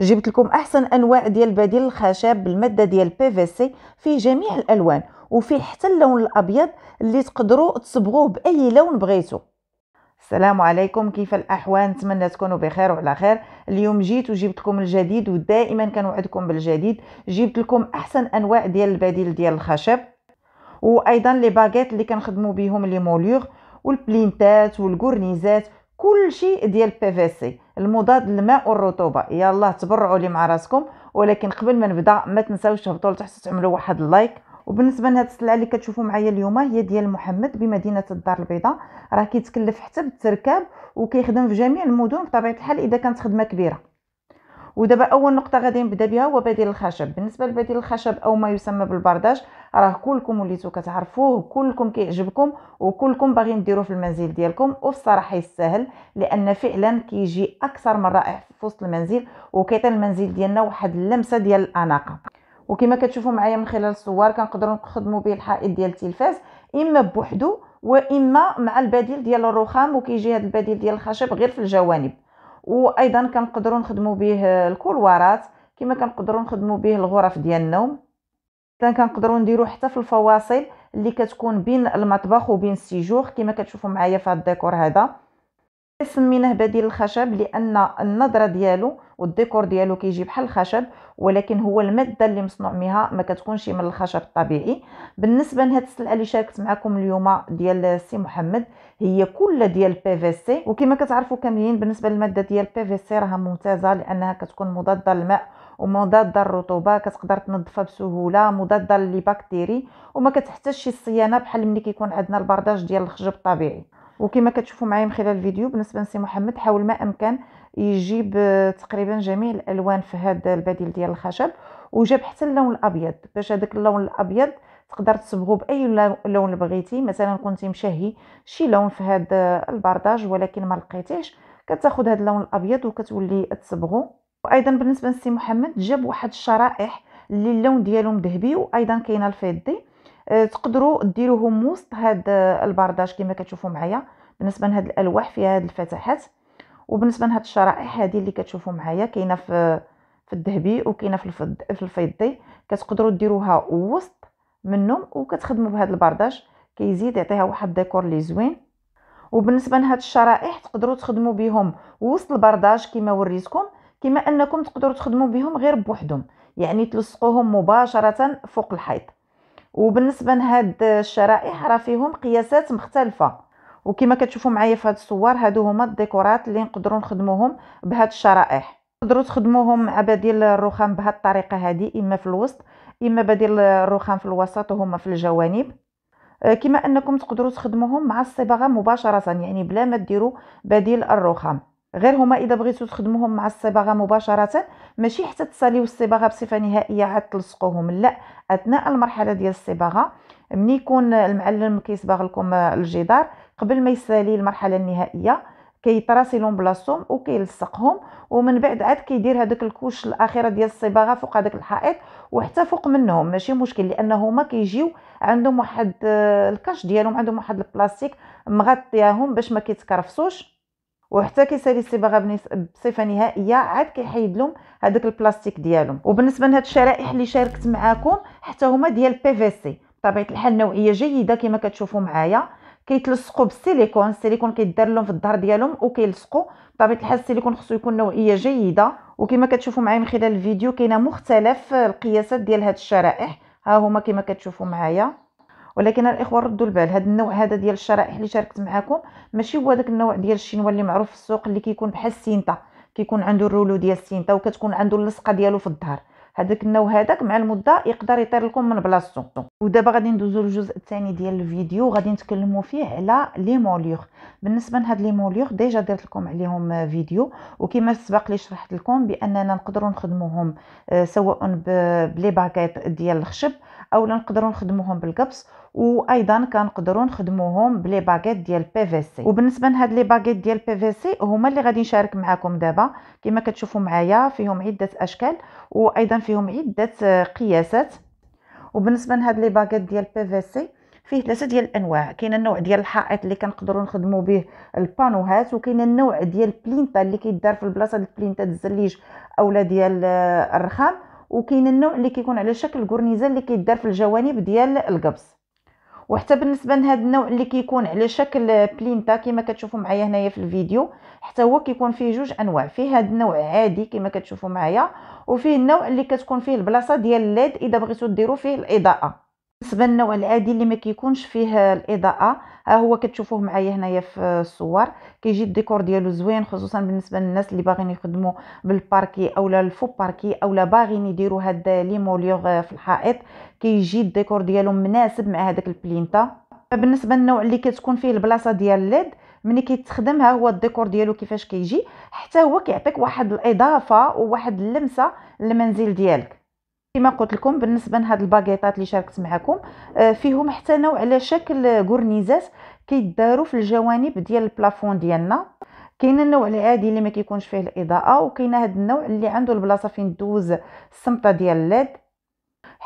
جبت لكم احسن انواع ديال بديل الخشب بالماده ديال بي في سي فيه جميع الالوان وفي حتى اللون الابيض اللي تقدروا تصبغوه باي لون بغيتو السلام عليكم كيف الاحوال نتمنى تكونوا بخير وعلى خير اليوم جيت وجبت لكم الجديد ودائما كنوعدكم بالجديد جبت لكم احسن انواع ديال البديل ديال الخشب وايضا لي باغيت اللي كنخدموا بهم لي موليغ والبلينتات والكورنيزات كل شيء ديال بي في سي المضاد للماء والرطوبه يلا تبرعوا لي مع راسكم ولكن قبل ما نبدا ما تنساوش تهبطوا لتحت تعملوا واحد اللايك وبالنسبه لهاد السلعه اللي كتشوفوا معايا اليوم هي ديال محمد بمدينه الدار البيضاء راه كيتكلف حتى بالتركاب وكيخدم في جميع المدن بطبيعه الحال اذا كانت خدمه كبيره ودابا اول نقطه غادي نبدا بها هو بديل الخشب بالنسبه لبديل الخشب او ما يسمى بالبرداج راه كلكم وليتو كتعرفوه كلكم كيعجبكم وكلكم باغيين ديروه في المنزل ديالكم الصراحه يستاهل لان فعلا كيجي اكثر من رائع في وسط المنزل وكيعطي المنزل ديالنا واحد اللمسه ديال الاناقه وكما كتشوفوا معايا من خلال الصور كنقدروا نخدموا به الحائط ديال التلفاز اما بوحدو واما مع البديل ديال الرخام وكيجي هذا البديل ديال الخشب غير في الجوانب وايضا كنقدروا نخدموا به الكولوارات كما كنقدروا نخدموا به الغرف ديال النوم حتى كنقدروا نديروا حتى في الفواصل اللي كتكون بين المطبخ وبين السيجور كما كتشوفوا معايا في هذا الديكور هذا سميناه بديل الخشب لان النظره ديالو والديكور ديالو كيجي بحال الخشب ولكن هو الماده اللي مصنوع منها ما كتكونش من الخشب الطبيعي بالنسبه لهاد السلعه اللي شاركت معكم اليوم ديال سي محمد هي كلها ديال بي في سي وكما كتعرفوا كاملين بالنسبه للماده ديال بي في سي راها ممتازه لانها كتكون مضاده للماء ومضاده للرطوبه كتقدر تنظفها بسهوله مضاده للبكتيري وما كتحتاجش الصيانه بحال ملي كيكون عندنا البرداج ديال الخشب الطبيعي وكما كتشوفوا معايا من خلال الفيديو بالنسبه لسي محمد حاول ما امكن يجيب آه، تقريبا جميع الالوان في هذا البديل ديال الخشب وجاب حتى اللون الابيض باش هذاك اللون الابيض تقدر تصبغو باي لون بغيتي مثلا كنتي مشهي شي لون في هذا آه، البرداج ولكن ما لقيتيش كتاخذ هذا اللون الابيض وكتولي تصبغو وايضا بالنسبه لسي محمد جاب واحد الشرائح اللي اللون ديالهم ذهبي وايضا كاينه الفضي آه، تقدروا ديروهم وسط هاد آه، البرداج كما كتشوفوا معايا بالنسبه لهاد الالواح فيها هاد الفتحات وبالنسبه لهاد الشرائح هذه اللي كتشوفوا معايا كاينه في في الذهبي وكاينه في في الفضي كتقدروا ديروها وسط منهم وكتخدموا بهذا البرداج كيزيد يعطيها واحد ديكور لي زوين وبالنسبه لهاد الشرائح تقدروا تخدموا بهم وسط البرداج كما وريتكم كما انكم تقدروا تخدموا بهم غير بوحدهم يعني تلصقوهم مباشره فوق الحيط وبالنسبه لهاد الشرائح راه فيهم قياسات مختلفه وكما كتشوفوا معايا في هاد الصور هادو هما الديكورات اللي نقدروا نخدموهم بهاد الشرائح تقدروا تخدموهم مع بديل الرخام بهاد الطريقه هادي اما في الوسط اما بديل الرخام في الوسط وهما في الجوانب آه، كما انكم تقدروا تخدموهم مع الصباغه مباشره يعني بلا ما ديروا بديل الرخام غير هما اذا بغيتو تخدموهم مع الصباغه مباشره ماشي حتى تصاليو الصباغه بصفه نهائيه عاد تلصقوهم لا اثناء المرحله ديال الصباغه ملي يكون المعلم كيصباغ لكم الجدار قبل ما يسالي المرحله النهائيه كيطراسي لهم بلاصتهم وكيلصقهم ومن بعد عاد كيدير هذاك الكوش الاخيره ديال الصباغه فوق هذاك الحائط وحتى فوق منهم ماشي مشكل لانه هما كيجيو عندهم واحد آه، الكاش ديالهم عندهم واحد البلاستيك مغطياهم باش ما كيتكرفسوش وحتى كيسالي الصباغه بصفه نهائيه عاد كيحيد لهم هذاك البلاستيك ديالهم وبالنسبه لهاد الشرائح اللي شاركت معاكم حتى هما ديال بي في سي بطبيعه الحال نوعيه جيده كما كتشوفوا معايا كيتلصقوا بالسيليكون السيليكون كيدار لهم في الظهر ديالهم وكيلصقوا بطبيعه الحال السيليكون خصو يكون نوعيه جيده وكما كتشوفوا معايا من خلال الفيديو كاينه مختلف القياسات ديال هاد الشرائح ها هما كما كتشوفوا معايا ولكن الاخوه ردوا البال هذا النوع هذا ديال الشرائح اللي شاركت معكم ماشي هو داك النوع ديال الشينوا اللي معروف في السوق اللي كيكون بحال السينطه كيكون عنده الرولو ديال السينطه وكتكون عنده اللصقه ديالو في الظهر هذاك النوع هذاك مع المده يقدر يطير لكم من بلاصتو ودابا غادي ندوزو للجزء الثاني ديال الفيديو غادي نتكلموا فيه على لي موليوغ بالنسبه لهاد لي موليوغ ديجا درت لكم عليهم فيديو وكما سبق لي شرحت لكم باننا نقدروا نخدموهم آه، سواء بلي باكيت ديال الخشب اولا نقدروا نخدموهم بالقبص وايضا كنقدروا نخدموهم بلي باغيت ديال بي في سي وبالنسبه لهاد لي باغيت ديال بي في سي هما اللي غادي نشارك معكم دابا كما كتشوفوا معايا فيهم عده اشكال وايضا فيهم عده قياسات وبالنسبه لهاد لي باغيت ديال بي في سي فيه ثلاثه ديال الانواع كاين النوع ديال الحائط اللي كنقدروا نخدموا به البانوهات وكاين النوع ديال البلينتا اللي كيدار في البلاصه ديال البلينتا الزليج اولا ديال الرخام وكاين النوع اللي كيكون على شكل كورنيزه اللي كيدار في الجوانب ديال القبص وحتى بالنسبه لهذا النوع اللي كيكون على شكل بلينتا كما كتشوفوا معايا هنايا في الفيديو حتى هو كيكون فيه جوج انواع فيه هذا النوع عادي كما كتشوفوا معايا وفيه النوع اللي كتكون فيه البلاصه ديال الليد اذا بغيتو ديروا فيه الاضاءه بالنسبه للنوع العادي اللي ما كيكونش فيه الاضاءه ها هو كتشوفوه معايا هنايا في الصور كيجي الديكور ديالو زوين خصوصا بالنسبه للناس اللي باغيين يخدموا بالباركي اولا الفو باركي اولا باغيين يديروا هاد لي موليغ في الحائط كيجي الديكور ديالو مناسب مع هذاك البلينتا بالنسبه للنوع اللي كتكون فيه البلاصه ديال الليد ملي كيتخدم ها هو الديكور ديالو كيفاش كيجي حتى هو كيعطيك واحد الاضافه وواحد اللمسه للمنزل ديالك كما قلت لكم بالنسبه لهاد الباغيطات اللي شاركت معكم آه، فيهم حتى نوع على شكل غورنيزات كيداروا في الجوانب ديال البلافون ديالنا كاين النوع العادي اللي ما كيكونش فيه الاضاءه وكاين هاد النوع اللي عنده البلاصه فين دوز السمطه ديال الليد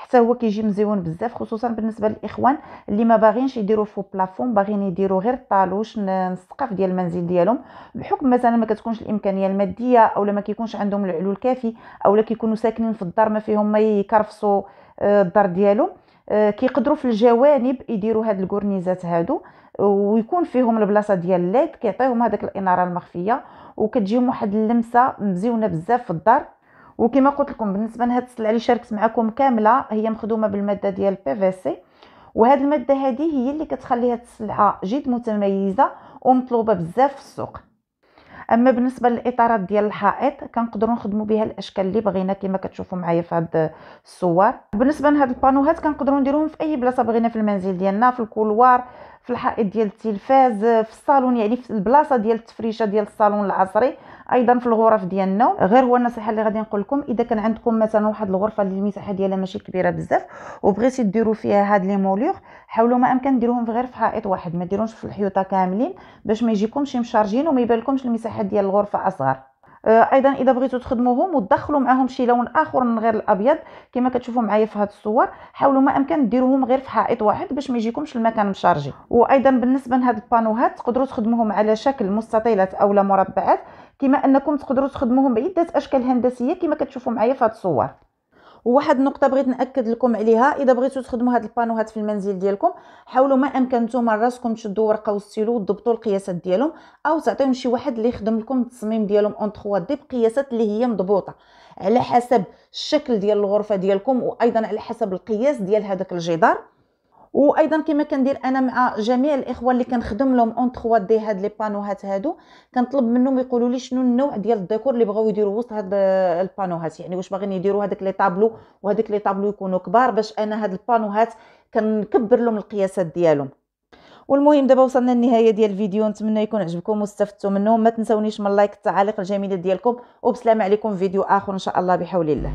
حتى هو كيجي مزيون بزاف خصوصا بالنسبه للاخوان اللي ما باغينش يديروا فوق بلافون باغيين يديروا غير الطالوش السقف ديال المنزل ديالهم بحكم مثلا ما كتكونش الامكانيه الماديه اولا ما كيكونش عندهم العلو الكافي اولا كيكونوا ساكنين في الدار ما فيهم ما يكرفصوا آه، الدار ديالهم آه، كيقدروا في الجوانب يديروا هاد الكورنيزات هادو ويكون فيهم البلاصه ديال الليد كيعطيهم هذاك الاناره المخفيه وكتجيهم واحد اللمسه مزيونه بزاف في الدار وكما قلت لكم بالنسبه لهاد السلعه اللي شاركت معكم كامله هي مخدومه بالماده ديال بي في سي وهاد الماده هذه هي اللي كتخلي هاد السلعه جد متميزه ومطلوبه بزاف في السوق اما بالنسبه للاطارات ديال الحائط كنقدروا نخدموا بها الاشكال اللي بغينا كما كتشوفوا معايا في هاد الصور بالنسبه لهاد البانوهات كنقدروا نديروهم في اي بلاصه بغينا في المنزل ديالنا في الكولوار في الحائط ديال التلفاز في الصالون يعني في البلاصه ديال التفريشه ديال الصالون العصري ايضا في الغرف ديال النوم غير هو النصيحه اللي غادي نقول لكم اذا كان عندكم مثلا واحد الغرفه اللي المساحه ديالها ماشي كبيره بزاف وبغيتي ديروا فيها هاد لي موليغ حاولوا ما امكن ديروهم غير في حائط واحد ما ديروهمش في الحيوطه كاملين باش ما يجيكمش مشارجين وما يبان المساحه ديال الغرفه اصغر آه، ايضا اذا بغيتو تخدموهم وتدخلوا معاهم شي لون اخر من غير الابيض كما كتشوفوا معايا في هاد الصور حاولوا ما امكن ديروهم غير في حائط واحد باش ما يجيكمش المكان مشارجي وايضا بالنسبه لهاد البانوهات تقدروا تخدموهم على شكل مستطيلات اولا مربعات كما انكم تقدروا تخدموهم بعده اشكال هندسيه كما كتشوفوا معايا في هاد الصور وواحد النقطه بغيت ناكد لكم عليها اذا بغيتوا تخدموا هاد البانو هاد في المنزل ديالكم حاولوا ما امكن نتوما راسكم تشدوا ورقه وستيلو وتضبطوا القياسات ديالهم او تعطيهم شي واحد اللي يخدم لكم التصميم ديالهم اون 3 دي بقياسات اللي هي مضبوطه على حسب الشكل ديال الغرفه ديالكم وايضا على حسب القياس ديال هذاك الجدار وايضا كما كندير انا مع جميع الاخوه اللي كنخدم لهم اون 3 دي هاد لي بانوهات هادو كنطلب منهم يقولوا لي شنو النوع ديال الديكور اللي بغاو يديروا وسط هاد البانوهات يعني واش باغيين يديروا هذاك لي طابلو وهذاك لي طابلو يكونوا كبار باش انا هاد البانوهات كنكبر لهم القياسات ديالهم والمهم دابا وصلنا للنهايه ديال الفيديو نتمنى يكون عجبكم واستفدتوا منه ما تنسونيش من اللايك التعاليق الجميله ديالكم وبسلام عليكم فيديو اخر ان شاء الله بحول الله